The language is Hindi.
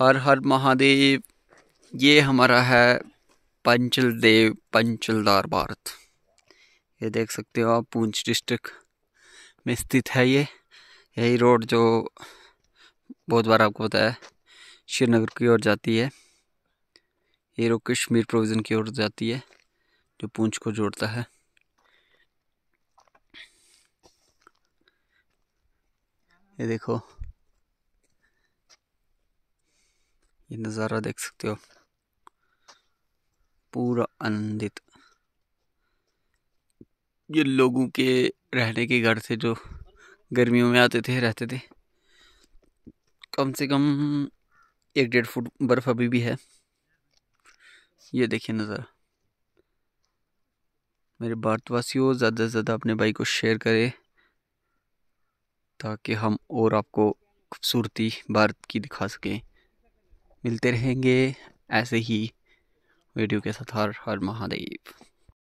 हर हर महादेव ये हमारा है पंचल देव पंचलदार भारत ये देख सकते हो आप पूंछ डिस्ट्रिक्ट में स्थित है ये यही रोड जो बहुत बार आपको पता है श्रीनगर की ओर जाती है ये रोड कश्मीर प्रोविज़न की ओर जाती है जो पूंछ को जोड़ता है ये देखो ये नज़ारा देख सकते हो पूरा आनंदित ये लोगों के रहने के घर थे जो गर्मियों में आते थे रहते थे कम से कम एक डेढ़ फुट बर्फ़ अभी भी है ये देखिए नज़ारा मेरे भारतवासियों ज़्यादा से ज़्यादा अपने भाई को शेयर करें ताकि हम और आपको खूबसूरती भारत की दिखा सकें मिलते रहेंगे ऐसे ही वीडियो के साथ हर हर महादेव